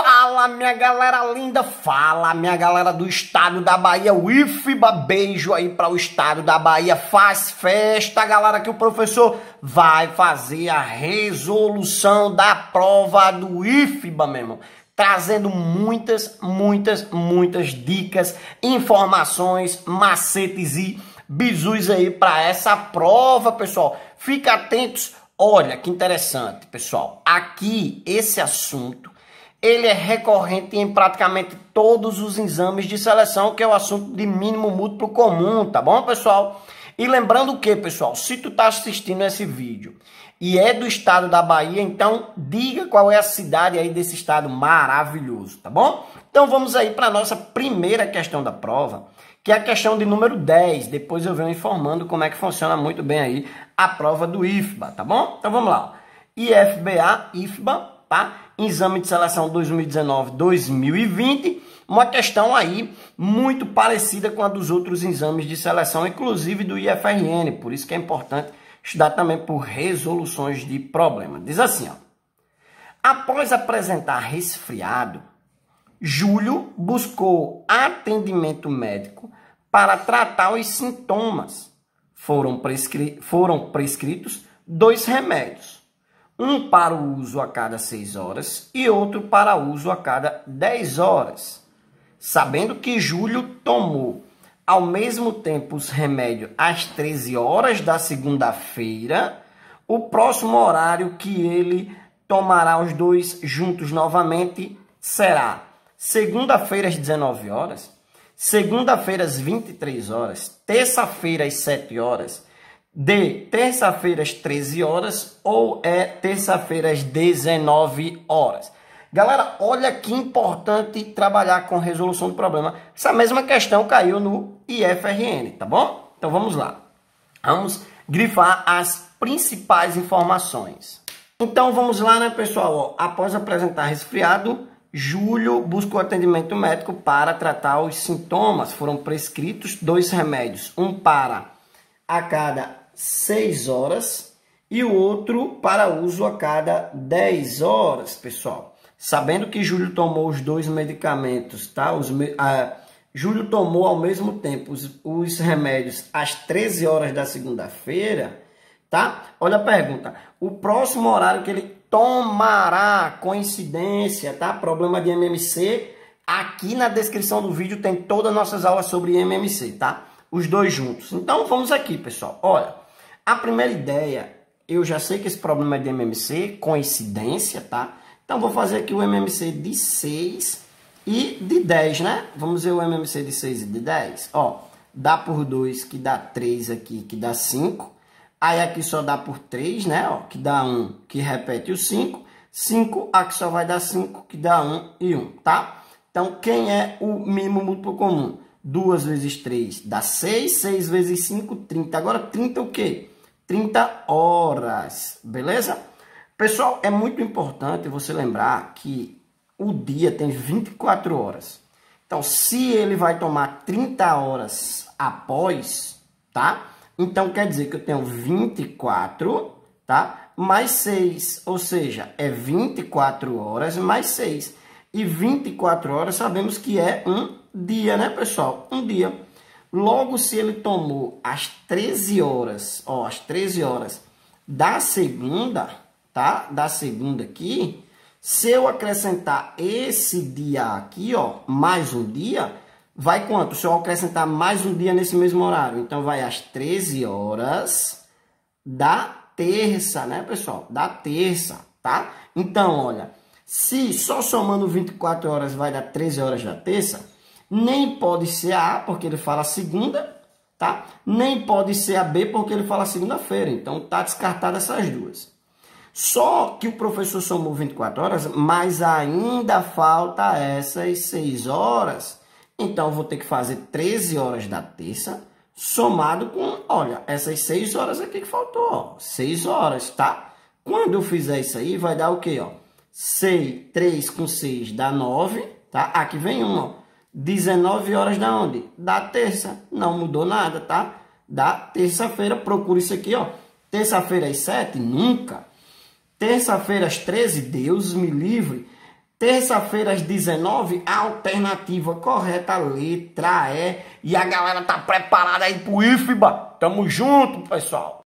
Fala minha galera linda, fala minha galera do estado da Bahia, o beijo aí para o estado da Bahia, faz festa galera que o professor vai fazer a resolução da prova do IFBA, mesmo, trazendo muitas, muitas, muitas dicas, informações, macetes e bizus aí para essa prova, pessoal. Fica atentos. Olha que interessante, pessoal. Aqui esse assunto ele é recorrente em praticamente todos os exames de seleção, que é o assunto de mínimo múltiplo comum, tá bom, pessoal? E lembrando que, pessoal, se tu tá assistindo esse vídeo e é do estado da Bahia, então diga qual é a cidade aí desse estado maravilhoso, tá bom? Então vamos aí para nossa primeira questão da prova, que é a questão de número 10. Depois eu venho informando como é que funciona muito bem aí a prova do IFBA, tá bom? Então vamos lá. IFBA, IFBA tá? Exame de seleção 2019-2020, uma questão aí muito parecida com a dos outros exames de seleção, inclusive do IFRN, por isso que é importante estudar também por resoluções de problema. Diz assim, ó, após apresentar resfriado, Júlio buscou atendimento médico para tratar os sintomas. Foram, prescri foram prescritos dois remédios um para o uso a cada 6 horas e outro para uso a cada 10 horas. Sabendo que Júlio tomou ao mesmo tempo os remédios às 13 horas da segunda-feira, o próximo horário que ele tomará os dois juntos novamente será segunda-feira às 19 horas, segunda-feira às 23 horas, terça-feira às 7 horas D, terça-feira às 13 horas ou é terça-feira às 19 horas. Galera, olha que importante trabalhar com resolução do problema. Essa mesma questão caiu no IFRN, tá bom? Então vamos lá. Vamos grifar as principais informações. Então vamos lá, né, pessoal? após apresentar resfriado, Júlio buscou atendimento médico para tratar os sintomas. Foram prescritos dois remédios, um para a cada 6 horas e o outro para uso a cada 10 horas, pessoal. Sabendo que Júlio tomou os dois medicamentos, tá? Os, a, Júlio tomou ao mesmo tempo os, os remédios às 13 horas da segunda-feira, tá? Olha a pergunta. O próximo horário que ele tomará, coincidência, tá? Problema de MMC. Aqui na descrição do vídeo tem todas as nossas aulas sobre MMC, tá? Os dois juntos. Então vamos aqui, pessoal. Olha. A primeira ideia, eu já sei que esse problema é de MMC, coincidência, tá? Então vou fazer aqui o MMC de 6 e de 10, né? Vamos ver o MMC de 6 e de 10. Ó, dá por 2, que dá 3 aqui, que dá 5. Aí aqui só dá por 3, né? Ó, que dá 1, que repete o 5. 5, aqui só vai dar 5, que dá 1 e 1, tá? Então, quem é o mínimo múltiplo comum? 2 vezes 3 dá 6, 6 vezes 5, 30. Agora, 30 o quê? 30 horas, beleza? Pessoal, é muito importante você lembrar que o dia tem 24 horas. Então, se ele vai tomar 30 horas após, tá? Então, quer dizer que eu tenho 24, tá? Mais 6, ou seja, é 24 horas mais 6. E 24 horas sabemos que é um dia, né, pessoal? Um dia. Logo, se ele tomou às 13 horas, ó, às 13 horas da segunda, tá? Da segunda aqui, se eu acrescentar esse dia aqui, ó, mais um dia, vai quanto? Se eu acrescentar mais um dia nesse mesmo horário, então vai às 13 horas da terça, né, pessoal? Da terça, tá? Então, olha, se só somando 24 horas vai dar 13 horas da terça, nem pode ser a A, porque ele fala segunda, tá? Nem pode ser a B, porque ele fala segunda-feira. Então tá descartada essas duas. Só que o professor somou 24 horas, mas ainda falta essas 6 horas. Então eu vou ter que fazer 13 horas da terça, somado com, olha, essas 6 horas aqui que faltou, ó, 6 horas, tá? Quando eu fizer isso aí, vai dar o quê, ó? 6, 3 com 6 dá 9, tá? Aqui vem 1, ó. 19 horas da onde? Da terça. Não mudou nada, tá? Da terça-feira, procura isso aqui, ó. Terça-feira às 7, nunca. Terça-feira às 13, Deus me livre. Terça-feira às 19, a alternativa correta, letra é. E a galera tá preparada aí pro IFBA. Tamo junto, pessoal.